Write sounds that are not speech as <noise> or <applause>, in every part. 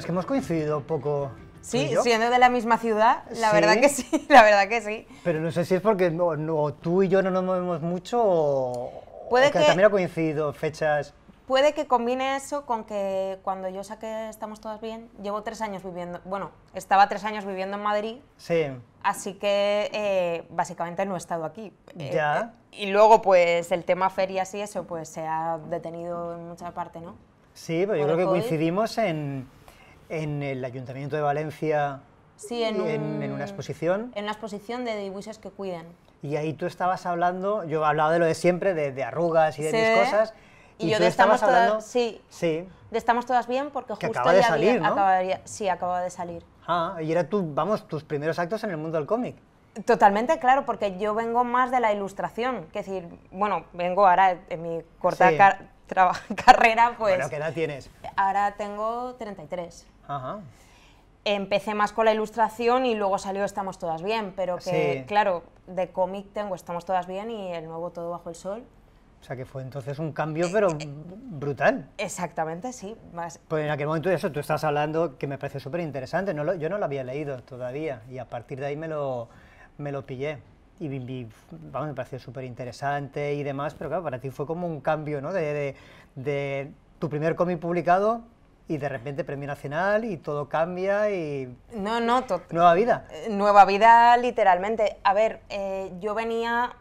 es que hemos coincidido poco. Sí, siendo de la misma ciudad, la verdad que sí, <laughs> la verdad que sí. Pero no sé si es porque tú y yo no nos movemos mucho o, puede que, también ha coincidido fechas. Puede que combine eso con que cuando yo saqué Estamos Todas Bien, llevo tres años viviendo, bueno, estaba tres años viviendo en Madrid. Sí. Así que eh, básicamente no he estado aquí. Eh, ya. y luego pues el tema ferias y eso pues se ha detenido en mucha parte, ¿no? Sí, pero yo creo que coincidimos en en el Ayuntamiento de Valencia sí, en, una exposición. En una exposición de dibujos que cuiden. Y ahí tú estabas hablando, yo hablaba de lo de siempre, de, arrugas y de mis cosas. Y, yo tú de estabas todas, hablando, sí, sí, de estamos todas bien porque que acaba de salir, ¿no? sí, acababa de salir. Ah, y era tú, vamos, tus primeros actos en el mundo del cómic. Totalmente, claro, porque yo vengo más de la ilustración, Es decir, bueno, vengo ahora en mi corta <laughs> carrera, pues. Bueno, ¿qué edad tienes? Ahora tengo 33. Empecé más con la ilustración y luego salió Estamos Todas Bien, pero que, claro, de cómic tengo Estamos Todas Bien y el nuevo Todo Bajo el Sol. O sea que fue entonces un cambio, pero brutal. Exactamente, sí. Pues en aquel momento eso, tú estás hablando que me pareció súper interesante. No yo no lo había leído todavía y a partir de ahí me lo, me lo pillé. Y, vamos, me pareció súper interesante y demás, pero claro, para ti fue como un cambio, ¿no? De, de, de tu primer cómic publicado y de repente Premio Nacional y todo cambia y... No, no, Nueva vida. Eh, nueva vida literalmente. A ver, eh, yo venía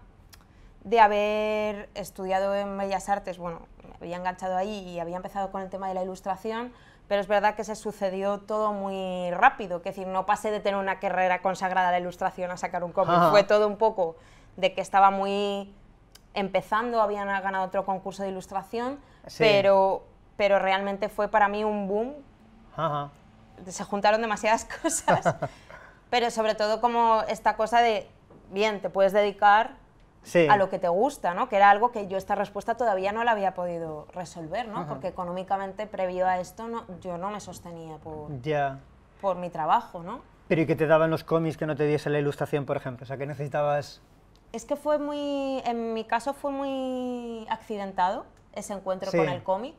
de haber estudiado en Bellas Artes, bueno, me había enganchado ahí y había empezado con el tema de la ilustración, pero es verdad que se sucedió todo muy rápido, es decir, no pasé de tener una carrera consagrada a la ilustración a sacar un cómic, fue todo un poco de que estaba muy empezando, habían ganado otro concurso de ilustración, pero pero realmente fue para mí un boom. Se juntaron demasiadas <laughs> cosas, pero sobre todo como esta cosa de, bien, te puedes dedicar a lo que te gusta, ¿no? Que era algo que yo esta respuesta todavía no la había podido resolver, Porque económicamente previo a esto no, yo no me sostenía por, por mi trabajo, Pero ¿y qué te daban los cómics que no te diese la ilustración, por ejemplo? O sea, que necesitabas... Es que fue muy, en mi caso fue muy accidentado ese encuentro con el cómic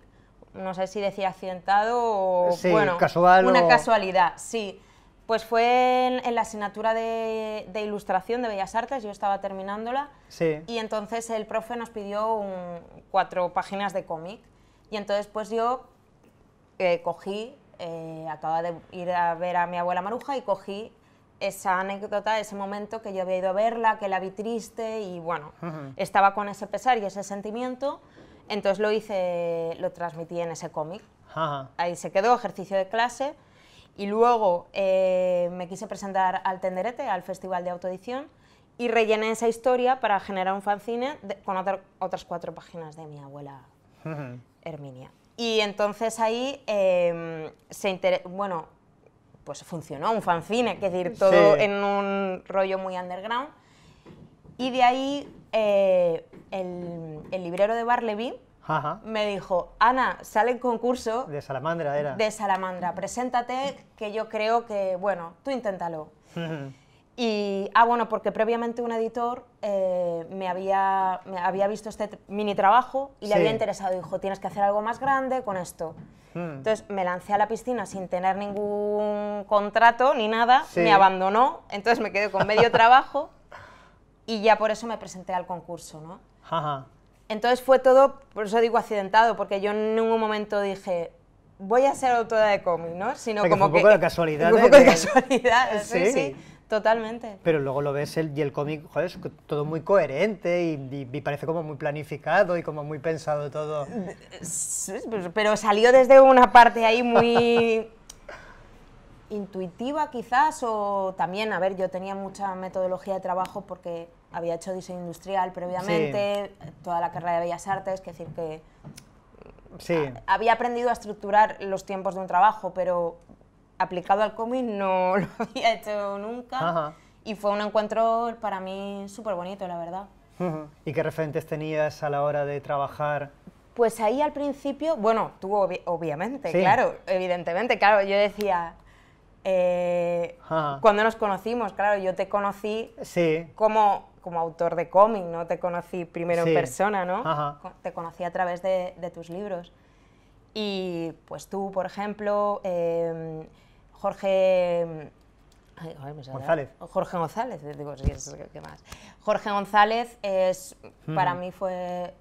no sé si decía accidentado o bueno, casual una casualidad, sí. Pues fue en, la asignatura de, ilustración de Bellas Artes, yo estaba terminándola, y entonces el profe nos pidió cuatro páginas de cómic. Y entonces pues yo eh, cogí, eh, acababa de ir a ver a mi abuela Maruja y cogí esa anécdota, ese momento que yo había ido a verla, que la vi triste y bueno, estaba con ese pesar y ese sentimiento entonces lo hice, lo transmití en ese cómic. Ahí se quedó, ejercicio de clase. Y luego eh, me quise presentar al Tenderete, al Festival de Autoedición, y rellené esa historia para generar un fanzine con otras cuatro páginas de mi abuela Herminia. Y entonces ahí em, se bueno, pues funcionó un fanzine, que es decir, todo en un rollo muy underground. Y de ahí eh, el, librero de Barleby me dijo, Ana, sale el concurso... De Salamandra era. De Salamandra, preséntate que yo creo que, bueno, tú inténtalo. <laughs> y, ah, bueno, porque previamente un editor eh, me, había, me había visto este mini trabajo y le había interesado, dijo, tienes que hacer algo más grande con esto. Hmm. Entonces me lancé a la piscina sin tener ningún contrato ni nada, me abandonó, entonces me quedé con medio <laughs> trabajo y ya por eso me presenté al concurso, ¿no? Entonces fue todo, por eso digo accidentado, porque yo en ningún momento dije, voy a ser autora de cómic, ¿no? Sino como un poco de casualidad. ¿eh? poco casualidad, <laughs> sí. sí. Totalmente. Pero luego lo ves el, y el cómic, joder, es todo muy coherente y, parece como muy planificado y como muy pensado todo. Pero salió desde una parte ahí muy <laughs> intuitiva quizás o también, a ver, yo tenía mucha metodología de trabajo porque había hecho diseño industrial previamente, toda la carrera de Bellas Artes, que decir que sí. había aprendido a estructurar los tiempos de un trabajo, pero aplicado al cómic no <laughs> lo había hecho nunca. Y fue un encuentro para mí súper bonito, la verdad. ¿Y qué referentes tenías a la hora de trabajar? Pues ahí al principio, bueno, tú obviamente, claro, evidentemente, claro, yo decía, eh, cuando nos conocimos, claro, yo te conocí como como autor de cómic, no te conocí primero en persona, ¿no? Te conocí a través de, tus libros. Y pues tú, por ejemplo, em, Jorge... González. Jorge González, eh, digo, sí, es, ¿qué más? Jorge González es, para mí fue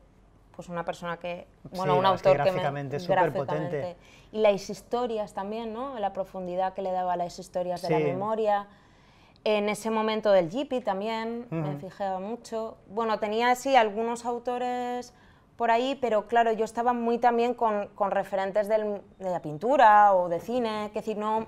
pues una persona que, bueno, un autor que, gráficamente súper potente. Y las historias también, ¿no? La profundidad que le daba a las historias de la memoria. En ese momento del Jeepy también me fijaba mucho. Bueno, tenía sí algunos autores por ahí, pero claro, yo estaba muy también con, con referentes de la pintura o de cine, que decir, no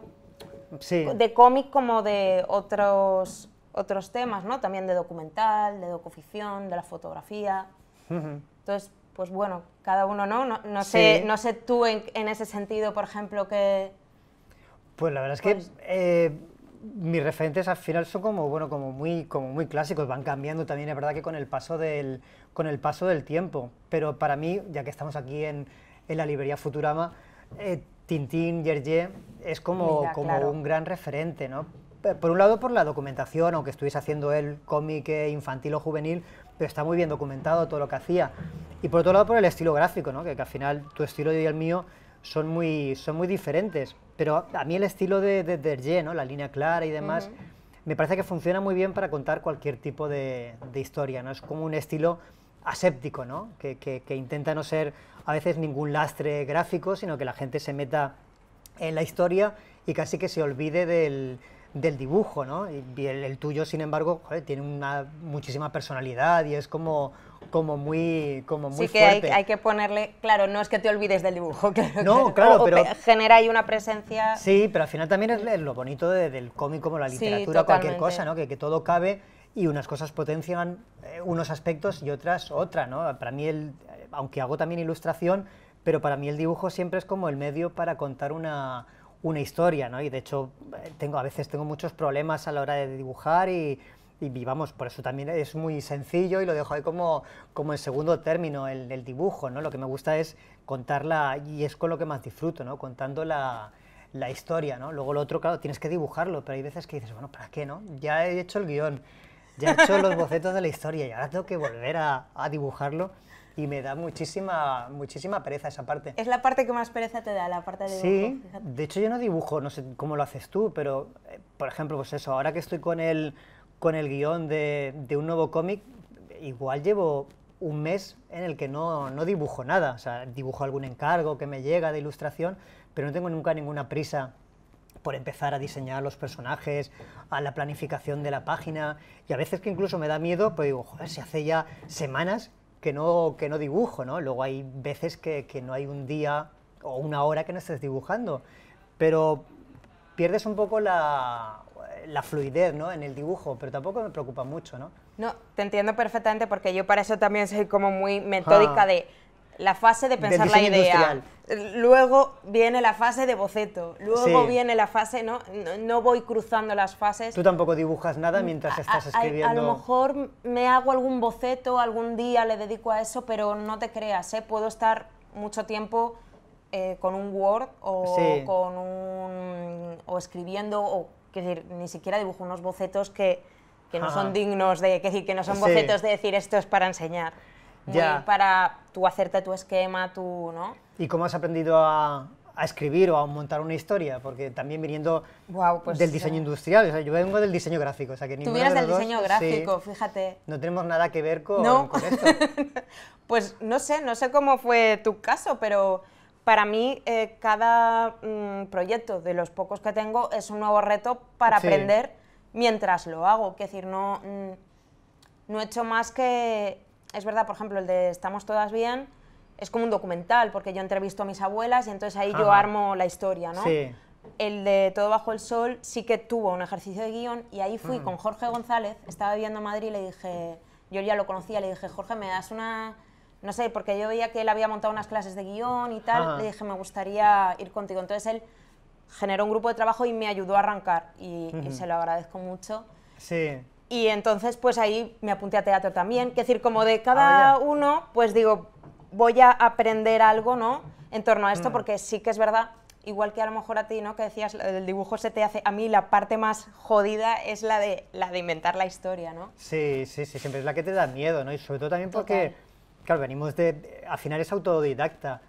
sí. de cómic como de otros, otros temas, ¿no? También de documental, de docuficción, de la fotografía. Entonces, pues bueno, cada uno, ¿no? No, sé, no sé tú en, ese sentido, por ejemplo, que... Pues la verdad es que mis referentes al final son como, bueno, como muy, como muy clásicos, van cambiando también, es verdad que con el paso del, con el paso del tiempo, pero para mí, ya que estamos aquí en, la librería Futurama, eh, Tintín, Yerye, es como, como un gran referente, Por un lado, por la documentación, aunque estuviese haciendo el cómic eh, infantil o juvenil, pero está muy bien documentado todo lo que hacía. Y por otro lado, por el estilo gráfico, ¿no? que, que al final tu estilo y el mío son muy, son muy diferentes. Pero a mí el estilo de, de, la línea clara y demás, me parece que funciona muy bien para contar cualquier tipo de, historia. ¿no? Es como un estilo aséptico, ¿no? Que, intenta no ser a veces ningún lastre gráfico, sino que la gente se meta en la historia y casi que se olvide del, dibujo. ¿no? Y el, tuyo, sin embargo, tiene una muchísima personalidad y es como como muy, como muy sí que fuerte. Hay, que ponerle, claro, no es que te olvides del dibujo. <laughs> Claro, no, claro, pero... genera ahí una presencia... Sí, pero al final también es lo bonito del cómic como la literatura, cualquier cosa, ¿no? Que, que, todo cabe y unas cosas potencian eh, unos aspectos y otras otra, ¿no? Para mí, el, eh, aunque hago también ilustración, pero para mí el dibujo siempre es como el medio para contar una, una historia, ¿no? Y de hecho, eh, tengo, a veces tengo muchos problemas a la hora de dibujar y y vivamos, por eso también es muy sencillo y lo dejo ahí como, como en segundo término, el, dibujo, ¿no? Lo que me gusta es contarla y es con lo que más disfruto, ¿no? Contando la, historia, ¿no? Luego lo otro, claro, tienes que dibujarlo, pero hay veces que dices, bueno, ¿para qué, no? Ya he hecho el guión, ya he hecho los bocetos de la historia y ahora tengo que volver a, dibujarlo y me da muchísima, muchísima pereza esa parte. Es la parte que más pereza te da, la parte de dibujo. Sí, de hecho yo no dibujo, no sé cómo lo haces tú, pero, eh, por ejemplo, pues eso, ahora que estoy con el con el guión de, un nuevo cómic, igual llevo un mes en el que no, no, dibujo nada. O sea, dibujo algún encargo que me llega de ilustración, pero no tengo nunca ninguna prisa por empezar a diseñar los personajes, a la planificación de la página. Y a veces que incluso me da miedo, pues digo, joder, se hace ya semanas que no, que no dibujo, ¿no? Luego hay veces que, que no hay un día o una hora que no estés dibujando. Pero pierdes un poco la, la fluidez ¿no? en el dibujo, pero tampoco me preocupa mucho, ¿no? No, te entiendo perfectamente porque yo para eso también soy como muy metódica de la fase de pensar la idea. Luego viene la fase de boceto. Luego viene la fase, ¿no? ¿no? voy cruzando las fases. Tú tampoco dibujas nada mientras estás escribiendo. A, lo mejor me hago algún boceto, algún día le dedico a eso, pero no te creas, ¿eh? Puedo estar mucho tiempo eh, con un Word o con un. o escribiendo o que decir, ni siquiera dibujo unos bocetos que, que no son dignos de, decir, que no son bocetos de decir esto es para enseñar. Muy ya. para tú hacerte tu esquema, tú, ¿no? ¿Y cómo has aprendido a, a escribir o a montar una historia? Porque también viniendo pues, del diseño eh, industrial, o sea, yo vengo del diseño gráfico, o sea que Tú vienes del diseño gráfico, fíjate. No tenemos nada que ver con, con esto. <laughs> pues no sé, no sé cómo fue tu caso, pero para mí eh, cada mm, proyecto de los pocos que tengo es un nuevo reto para aprender mientras lo hago. Es decir, no, mm, no he hecho más que... Es verdad, por ejemplo, el de Estamos todas bien es como un documental, porque yo entrevisto a mis abuelas y entonces ahí yo armo la historia, ¿no? El de Todo bajo el sol sí que tuvo un ejercicio de guión y ahí fui mm. con Jorge González, estaba viviendo en Madrid y le dije, yo ya lo conocía, le dije, Jorge, ¿me das una no sé, porque yo veía que él había montado unas clases de guión y tal, le dije, me gustaría ir contigo. Entonces él generó un grupo de trabajo y me ayudó a arrancar y, se lo agradezco mucho. Sí. Y entonces pues ahí me apunté a teatro también, es decir, como de cada ah, uno, pues digo, voy a aprender algo, ¿no? En torno a esto, mm. porque sí que es verdad, igual que a lo mejor a ti, ¿no? Que decías, el dibujo se te hace, a mí la parte más jodida es la de, la de inventar la historia, ¿no? Sí, sí, sí, siempre es la que te da miedo, ¿no? Y sobre todo también porque... Claro, venimos de, al final es autodidacta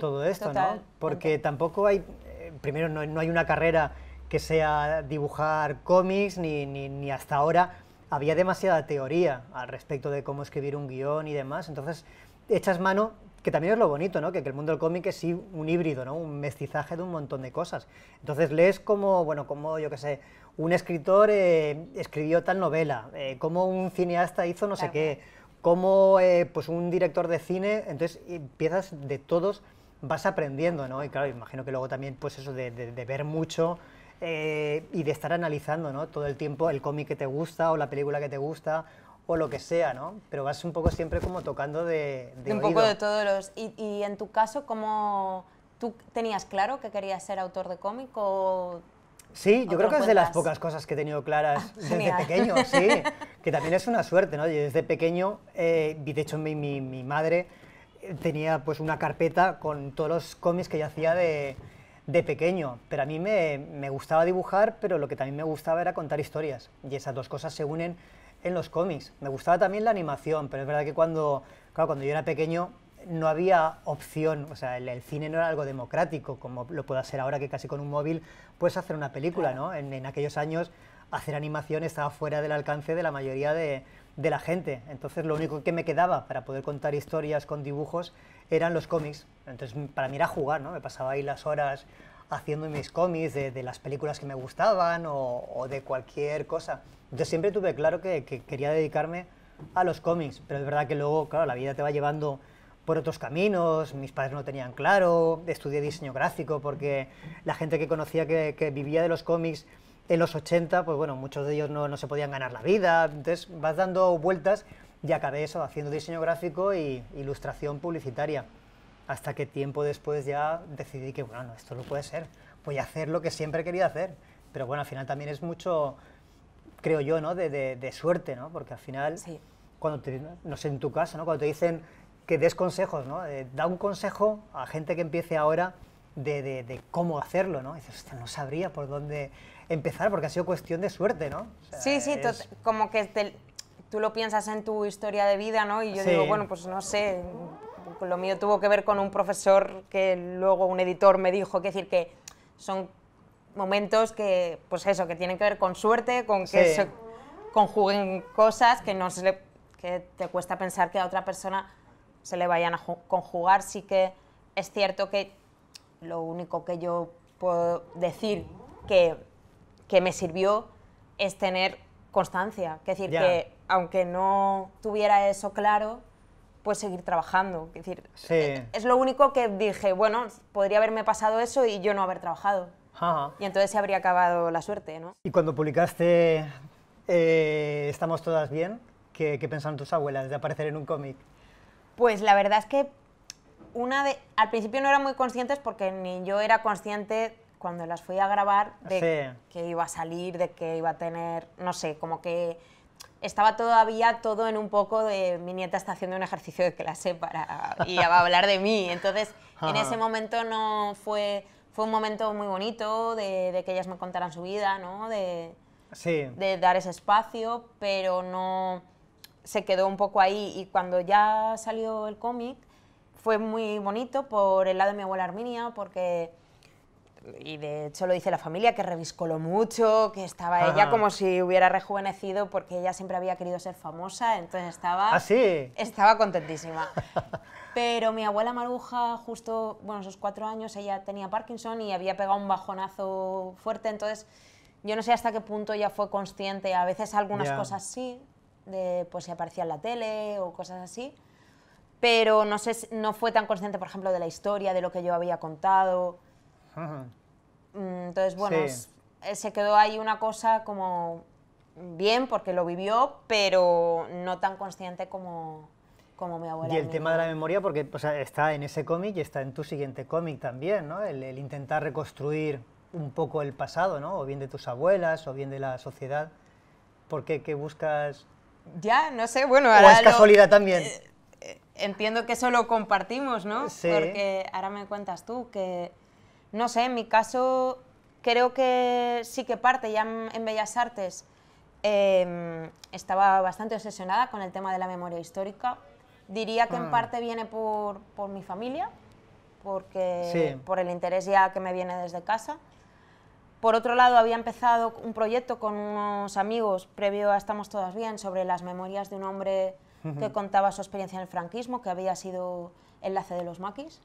todo esto, ¿no? Porque tampoco hay, eh, primero no, hay una carrera que sea dibujar cómics, ni, ni, ni hasta ahora había demasiada teoría al respecto de cómo escribir un guión y demás, entonces echas mano que también es lo bonito, ¿no? Que, que, el mundo del cómic es sí un híbrido, ¿no? Un mestizaje de un montón de cosas. Entonces lees como, bueno, como, yo qué sé, un escritor eh, escribió tal novela, eh, como un cineasta hizo no sé qué como eh, pues un director de cine, entonces empiezas eh, de todos, vas aprendiendo, ¿no? Y claro, imagino que luego también pues eso de, ver mucho eh, y de estar analizando, ¿no? Todo el tiempo el cómic que te gusta o la película que te gusta o lo que sea, ¿no? Pero vas un poco siempre como tocando de... un poco de todos los... Y, en tu caso, ¿cómo... ¿Tú tenías claro que querías ser autor de cómic o Sí, yo creo que es de las pocas cosas que he tenido claras <laughs> desde pequeño, sí, <laughs> que también es una suerte, ¿no? desde pequeño, eh, de hecho mi, madre tenía pues una carpeta con todos los cómics que yo hacía de, pequeño, pero a mí me, gustaba dibujar, pero lo que también me gustaba era contar historias, y esas dos cosas se unen en los cómics. Me gustaba también la animación, pero es verdad que cuando, cuando yo era pequeño no había opción, o sea, el, cine no era algo democrático como lo puede hacer ahora que casi con un móvil puedes hacer una película, ¿no? En, aquellos años hacer animación estaba fuera del alcance de la mayoría de, la gente, entonces lo único que me quedaba para poder contar historias con dibujos eran los cómics, entonces para mí era jugar, ¿no? Me pasaba ahí las horas haciendo mis cómics de, las películas que me gustaban o, de cualquier cosa. Yo siempre tuve claro que, que quería dedicarme a los cómics, pero es verdad que luego, claro, la vida te va llevando por otros caminos, mis padres no tenían claro, estudié diseño gráfico porque la gente que conocía que, vivía de los cómics en los 80, pues bueno, muchos de ellos no, no, se podían ganar la vida, entonces vas dando vueltas y acabé eso, haciendo diseño gráfico y ilustración publicitaria, hasta que tiempo después ya decidí que, bueno, esto no puede ser, voy a hacer lo que siempre quería hacer, pero bueno, al final también es mucho, creo yo, ¿no? De, de, suerte, ¿no? Porque al final, cuando no sé, en tu casa, ¿no? Cuando te dicen que des consejos, ¿no? Eh, da un consejo a gente que empiece ahora de, cómo hacerlo, ¿no? no sabría por dónde empezar porque ha sido cuestión de suerte, ¿no? sí, sí, como que tú lo piensas en tu historia de vida, ¿no? Y yo digo, bueno, pues no sé, lo mío tuvo que ver con un profesor que luego un editor me dijo, que decir que son momentos que, pues eso, que tienen que ver con suerte, con que se conjuguen cosas que no se le, que te cuesta pensar que a otra persona se le vayan a conjugar. Sí que es cierto que lo único que yo puedo decir que, que me sirvió es tener constancia. Es decir, que aunque no tuviera eso claro, pues seguir trabajando. Es decir, eh, es lo único que dije, bueno, podría haberme pasado eso y yo no haber trabajado. Y entonces se habría acabado la suerte, ¿no? Y cuando publicaste eh, Estamos todas bien, ¿qué, ¿qué pensaron tus abuelas de aparecer en un cómic? Pues la verdad es que una de, al principio no era muy conscientes porque ni yo era consciente cuando las fui a grabar de que iba a salir, de que iba a tener, no sé, como que estaba todavía todo en un poco de mi nieta está haciendo un ejercicio de clase para y va a hablar de mí. Entonces, en ese momento no fue fue un momento muy bonito de, que ellas me contaran su vida, ¿no? De, de dar ese espacio, pero no se quedó un poco ahí y cuando ya salió el cómic fue muy bonito por el lado de mi abuela Arminia porque y de hecho lo dice la familia, que reviscoló mucho, que estaba ella como si hubiera rejuvenecido porque ella siempre había querido ser famosa, entonces estaba... Ah, estaba contentísima. <laughs> Pero mi abuela Maruja, justo, bueno, esos cuatro años, ella tenía Parkinson y había pegado un bajonazo fuerte, entonces yo no sé hasta qué punto ella fue consciente, a veces algunas cosas sí, de pues, si aparecía en la tele o cosas así, pero no, sé, no fue tan consciente, por ejemplo, de la historia, de lo que yo había contado. Mm, entonces, bueno, eh, se quedó ahí una cosa como bien porque lo vivió, pero no tan consciente como, como mi abuela. Y el tema de la memoria, porque está en ese cómic y está en tu siguiente cómic también, ¿no? El, intentar reconstruir un poco el pasado, ¿no? O bien de tus abuelas, o bien de la sociedad. ¿Por que qué buscas ya, no sé, bueno, ahora. casualidad también. Eh, eh, entiendo que eso lo compartimos, ¿no? Sí. Porque ahora me cuentas tú que. No sé, en mi caso, creo que sí que parte ya en Bellas Artes. Em, estaba bastante obsesionada con el tema de la memoria histórica. Diría que en ah. parte viene por, por mi familia, porque por el interés ya que me viene desde casa. Por otro lado, había empezado un proyecto con unos amigos previo a Estamos Todas Bien sobre las memorias de un hombre que contaba su experiencia en el franquismo, que había sido enlace de los maquis.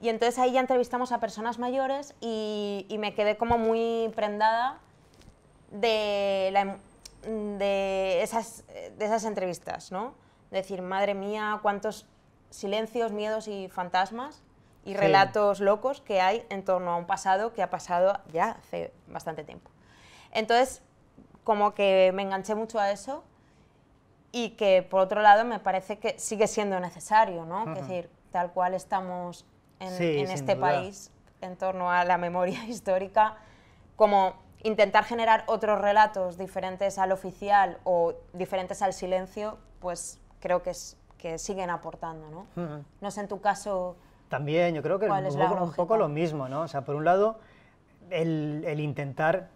Y entonces ahí ya entrevistamos a personas mayores y, me quedé como muy prendada de, em, de, esas, de esas entrevistas, ¿no? decir, madre mía, cuántos silencios, miedos y fantasmas y relatos locos que hay en torno a un pasado que ha pasado ya hace bastante tiempo. Entonces, como que me enganché mucho a eso y que por otro lado me parece que sigue siendo necesario, ¿no? Es decir, tal cual estamos en, este país en torno a la memoria <laughs> histórica, como intentar generar otros relatos diferentes al oficial o diferentes al silencio, pues creo que, es, que siguen aportando, ¿no? No sé en tu caso también, yo creo que es poco, un poco, lo mismo, ¿no? O sea, por un lado, el, intentar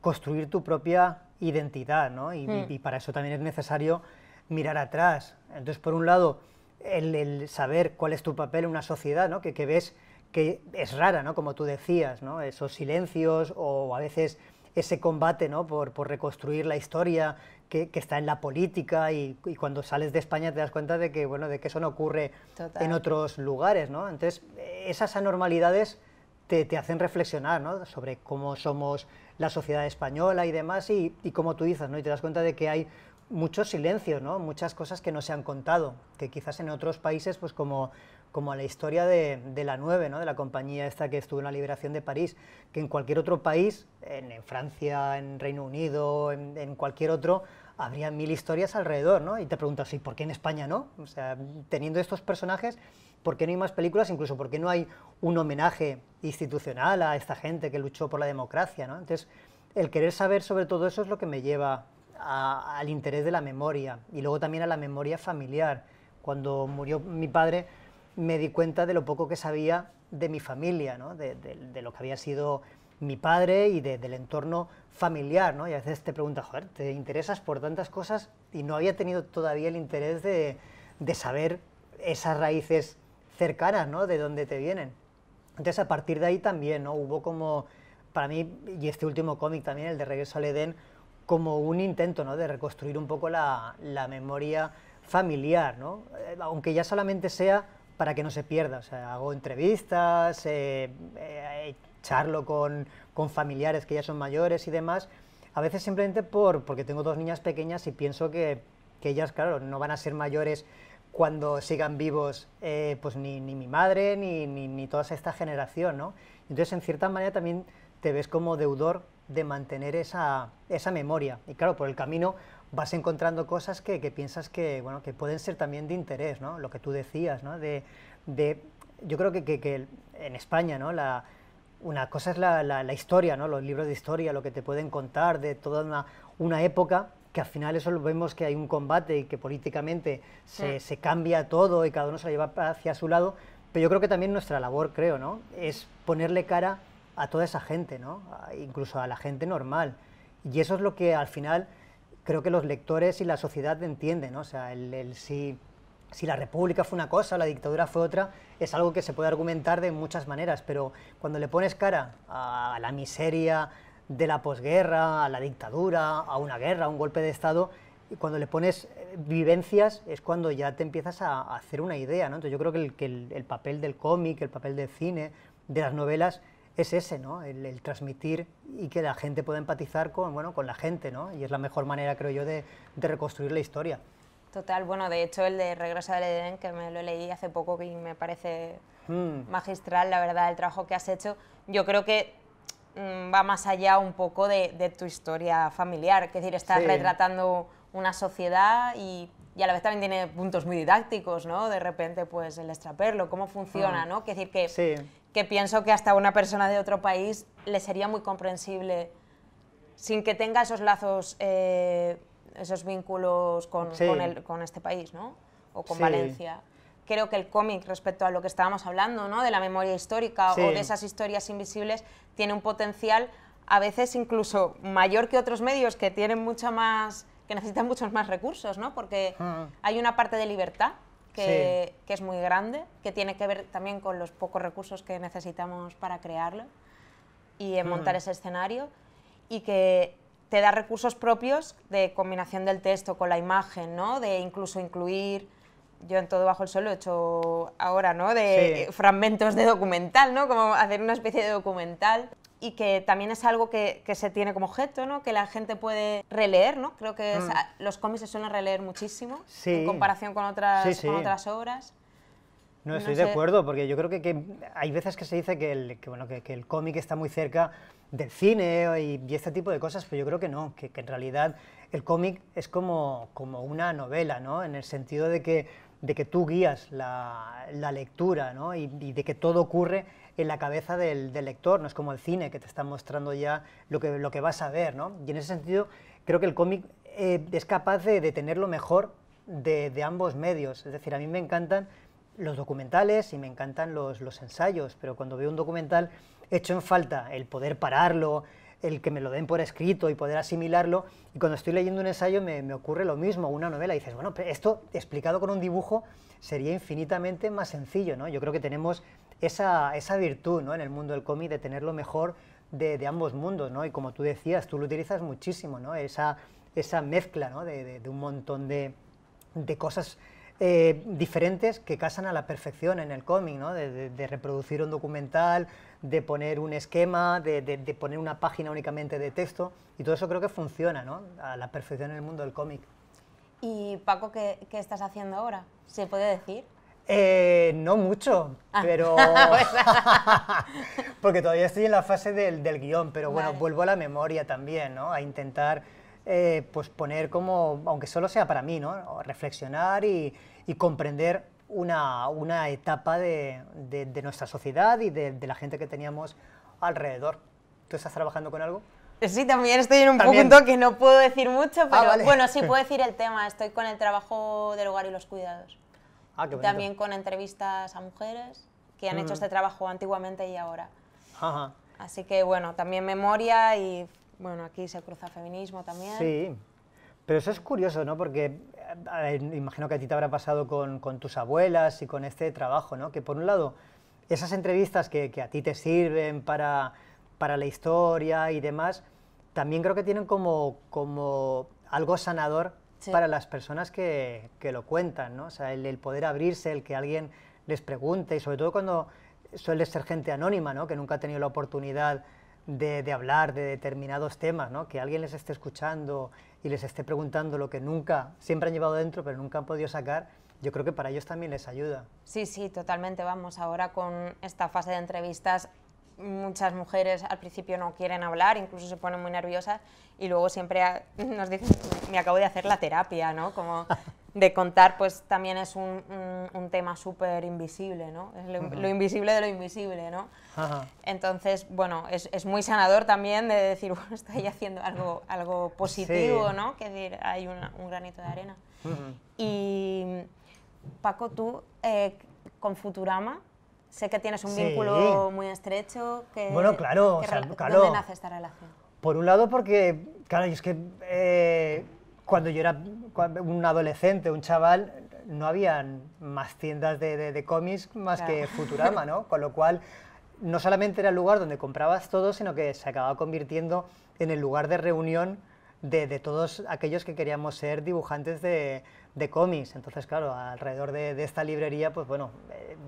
construir tu propia identidad, ¿no? Hmm. Y, para eso también es necesario mirar atrás. Entonces, por un lado, el, saber cuál es tu papel en una sociedad, ¿no? Que, que, ves que es rara, ¿no? Como tú decías, ¿no? Esos silencios o a veces ese combate, ¿no? Por, por reconstruir la historia, que, está en la política y, cuando sales de España te das cuenta de que, bueno, de que eso no ocurre en otros lugares, ¿no? Entonces, esas anormalidades te, hacen reflexionar, ¿no? Sobre cómo somos la sociedad española y demás y, y como tú dices, ¿no? Y te das cuenta de que hay muchos silencios, ¿no? Muchas cosas que no se han contado, que quizás en otros países, pues como como a la historia de, la 9, ¿no? de la compañía esta que estuvo en la liberación de París, que en cualquier otro país, en, Francia, en Reino Unido, en, cualquier otro, habría mil historias alrededor, ¿no? Y te preguntas, ¿y por qué en España no? O sea, teniendo estos personajes, ¿por qué no hay más películas? Incluso, ¿por qué no hay un homenaje institucional a esta gente que luchó por la democracia, Entonces, el querer saber sobre todo eso es lo que me lleva al interés de la memoria y luego también a la memoria familiar. Cuando murió mi padre, me di cuenta de lo poco que sabía de mi familia, de, lo que había sido mi padre y del entorno familiar. Y a veces te preguntas, joder, te interesas por tantas cosas y no había tenido todavía el interés de, saber esas raíces cercanas, de dónde te vienen. Entonces a partir de ahí también ¿no? hubo como, para mí, y este último cómic también, el de Regreso al Edén, como un intento de reconstruir un poco la, memoria familiar, eh, aunque ya solamente sea para que no se pierda. hago entrevistas, eh, eh, charlo con, familiares que ya son mayores y demás. A veces simplemente por, porque tengo dos niñas pequeñas y pienso que, ellas, claro, no van a ser mayores cuando sigan vivos eh, pues ni, mi madre ni, ni, toda esta generación, ¿no? Entonces, en cierta manera también te ves como deudor de mantener esa, esa memoria. Y claro, por el camino vas encontrando cosas que, que, piensas que, bueno, que pueden ser también de interés, ¿no? Lo que tú decías, ¿no? De, de yo creo que, que, en España, ¿no? La, una cosa es la, la, historia, ¿no? Los libros de historia, lo que te pueden contar de toda una, una época, que al final eso lo vemos que hay un combate y que políticamente se, se cambia todo y cada uno se lo lleva hacia su lado, pero yo creo que también nuestra labor, creo, ¿no? Es ponerle cara a toda esa gente, ¿no? incluso a la gente normal. Y eso es lo que al final creo que los lectores y la sociedad entienden, o sea, el, si, la república fue una cosa, la dictadura fue otra, es algo que se puede argumentar de muchas maneras, pero cuando le pones cara a la miseria de la posguerra, a la dictadura, a una guerra, a un golpe de Estado, cuando le pones eh, vivencias es cuando ya te empiezas a, hacer una idea, yo creo que el, el papel del cómic, el papel del cine, de las novelas, es ese, ¿no? El, transmitir y que la gente pueda empatizar con, bueno, con la gente, ¿no? Y es la mejor manera, creo yo, de, reconstruir la historia. Total, bueno, de hecho el de Regreso al Edén, que me lo leí hace poco y me parece mm. magistral, la verdad, el trabajo que has hecho, yo creo que mm, va más allá un poco de, tu historia familiar, es decir, estás retratando una sociedad y, a la vez también tiene puntos muy didácticos, ¿no? De repente, pues el extraperlo, cómo funciona, mm. ¿no? Es decir, que que pienso que hasta una persona de otro país le sería muy comprensible sin que tenga esos lazos, eh, esos vínculos con, este país, ¿no? O con Valencia. Creo que el cómic, respecto a lo que estábamos hablando, ¿no? De la memoria histórica o de esas historias invisibles, tiene un potencial a veces incluso mayor que otros medios que tienen mucha más que necesitan muchos más recursos, ¿no? Porque mm. hay una parte de libertad que, es muy grande, que tiene que ver también con los pocos recursos que necesitamos para crearlo y montar ese escenario, y que te da recursos propios de combinación del texto con la imagen, ¿no? de incluso incluir yo en todo bajo el suelo he hecho ahora, ¿no? De fragmentos de documental, ¿no? Como hacer una especie de documental y que también es algo que, se tiene como objeto, ¿no? que la gente puede releer, ¿no? creo que mm. los cómics se suelen releer muchísimo en comparación con otras, obras. No, estoy de acuerdo, porque yo creo que, hay veces que se dice que el, bueno, que, el cómic está muy cerca del cine y, y, este tipo de cosas, pero yo creo que no, que, en realidad el cómic es como, como una novela, ¿no? En el sentido de que, de que tú guías la, lectura, Y, de que todo ocurre en la cabeza del, lector, no es como el cine que te está mostrando ya lo que, lo que vas a ver, Y en ese sentido creo que el cómic eh, es capaz de, tener lo mejor de, ambos medios. Es decir, a mí me encantan los documentales y me encantan los, los ensayos, pero cuando veo un documental echo en falta el poder pararlo, el que me lo den por escrito y poder asimilarlo. Y cuando estoy leyendo un ensayo me, ocurre lo mismo, una novela, dices, bueno, esto explicado con un dibujo sería infinitamente más sencillo, ¿no? Yo creo que tenemos esa, virtud, ¿no? En el mundo del cómic de tener lo mejor de, ambos mundos, ¿no? Y como tú decías, tú lo utilizas muchísimo, ¿no? Esa, esa mezcla, De, de un montón de, cosas eh, diferentes que casan a la perfección en el cómic, ¿no? De, reproducir un documental, de poner un esquema, de, poner una página únicamente de texto, y todo eso creo que funciona ¿no? a la perfección en el mundo del cómic. ¿Y Paco, qué, estás haciendo ahora? ¿Se puede decir? Eh, no mucho, ah. pero... <laughs> Pues <laughs> porque todavía estoy en la fase del, guión, pero bueno, vuelvo a la memoria también, ¿no? A intentar eh, pues poner como, aunque solo sea para mí, ¿no? reflexionar y, comprender una, una etapa de, de, nuestra sociedad y de, la gente que teníamos alrededor. ¿Tú estás trabajando con algo? Eh, sí, también estoy en un punto que no puedo decir mucho, ah, pero bueno, sí puedo <laughs> decir el tema. Estoy con el trabajo del hogar y los cuidados. Ah, qué también con entrevistas a mujeres que han hecho mm. este trabajo antiguamente y ahora. Ajá. Así que bueno, también memoria y bueno, aquí se cruza feminismo también. Sí, pero eso es curioso, ¿no? Porque imagino que a ti te habrá pasado con, tus abuelas y con este trabajo, ¿no? Que por un lado, esas entrevistas que, a ti te sirven para, para, la historia y demás, también creo que tienen como, como algo sanador para las personas que, que, lo cuentan, ¿no? O sea, el, el poder abrirse, el que alguien les pregunte y sobre todo cuando suele ser gente anónima, ¿no? Que nunca ha tenido la oportunidad de, hablar de determinados temas, ¿no? que alguien les esté escuchando y les esté preguntando lo que nunca, siempre han llevado dentro, pero nunca han podido sacar, yo creo que para ellos también les ayuda. Sí, sí, totalmente. Vamos, ahora con esta fase de entrevistas, muchas mujeres al principio no quieren hablar, incluso se ponen muy nerviosas y luego siempre nos dicen, me acabo de hacer la terapia, ¿no? Como de contar, pues también es un, un, tema súper invisible, ¿no? Es lo, invisible de lo invisible, ¿no? Entonces, bueno, es, es, muy sanador también de decir, <laughs> bueno, estoy haciendo algo, algo positivo, ¿no? Que decir, hay un granito de arena. Y Paco, tú eh, con Futurama, sé que tienes un vínculo muy estrecho. Que, bueno, claro, o sea, claro. ¿Dónde nace esta relación? Por un lado, porque, claro, es que eh, cuando yo era un adolescente, un chaval, no habían más tiendas de, cómics más que Futurama, ¿no? Con lo cual, no solamente era el lugar donde comprabas todo, sino que se acababa convirtiendo en el lugar de reunión de, todos aquellos que queríamos ser dibujantes de, de cómics. Entonces, claro, alrededor de, esta librería, pues bueno,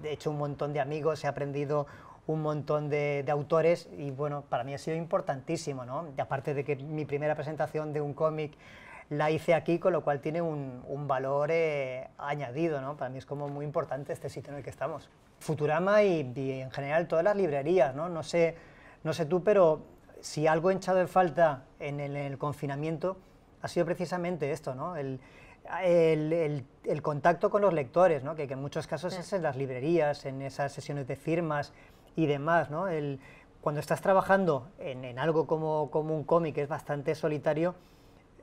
he eh, hecho un montón de amigos, he aprendido un montón de, autores y bueno, para mí ha sido importantísimo, ¿no? Y aparte de que mi primera presentación de un cómic la hice aquí, con lo cual tiene un, valor eh, añadido, ¿no? Para mí es como muy importante este sitio en el que estamos. Futurama y, en general todas las librerías, ¿no? No sé, no sé tú, pero si algo he echado de falta en el, confinamiento ha sido precisamente esto, ¿no? El, el, contacto con los lectores, ¿no? que, en muchos casos es en las librerías, en esas sesiones de firmas, y demás, ¿no? El, cuando estás trabajando en, en algo como, como un cómic, que es bastante solitario,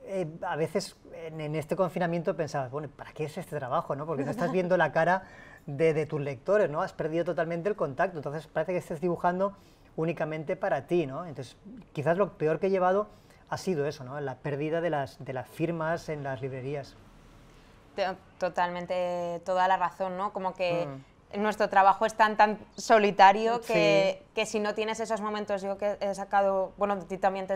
eh, a veces en, este confinamiento pensabas, bueno, ¿para qué es este trabajo? ¿no? Porque no estás viendo la cara de, de, tus lectores, ¿no? Has perdido totalmente el contacto. Entonces parece que estés dibujando únicamente para ti, ¿no? Entonces quizás lo peor que he llevado ha sido eso, ¿no? La pérdida de las, de las firmas en las librerías. Totalmente, toda la razón, ¿no? Como que... Mm nuestro trabajo es tan, tan solitario que, si no tienes esos momentos, yo que he sacado, bueno, a ti también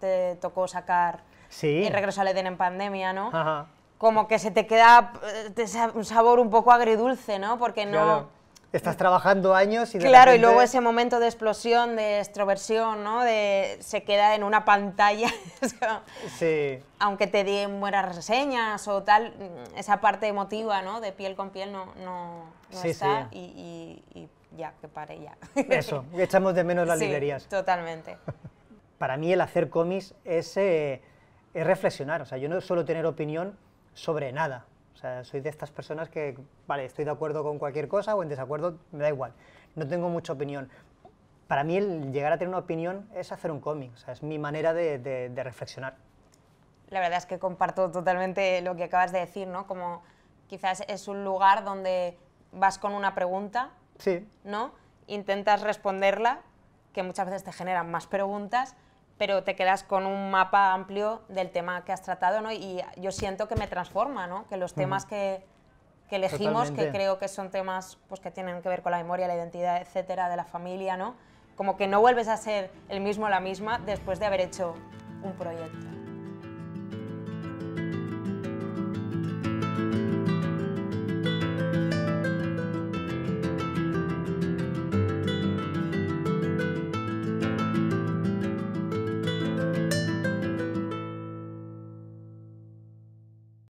te, tocó sacar sí. el regreso al Eden en pandemia, ¿no? Como que se te queda eh, un sabor un poco agridulce, ¿no? Porque no estás trabajando años y de Claro, y luego ese momento de explosión, de extroversión, ¿no? De, se queda en una pantalla. <laughs> sí. Aunque te den buenas reseñas o tal, mm, esa parte emotiva, ¿no? De piel con piel no, no, está Y, ya, que pare ya. <laughs> Eso, echamos de menos las sí, librerías. totalmente. <laughs> Para mí el hacer cómics es, eh, es reflexionar, o sea, yo no suelo tener opinión sobre nada, soy de estas personas que, vale, estoy de acuerdo con cualquier cosa o en desacuerdo, me da igual. No tengo mucha opinión. Para mí el llegar a tener una opinión es hacer un cómic, es mi manera de, de reflexionar. La verdad es que comparto totalmente lo que acabas de decir, ¿no? Como quizás es un lugar donde vas con una pregunta, sí. ¿no? Intentas responderla, que muchas veces te generan más preguntas, pero te quedas con un mapa amplio del tema que has tratado, ¿no? Y yo siento que me transforma, Que los temas que, elegimos, que creo que son temas pues, que tienen que ver con la memoria, la identidad, etcétera, de la familia, ¿no? Como que no vuelves a ser el mismo o la misma después de haber hecho un proyecto.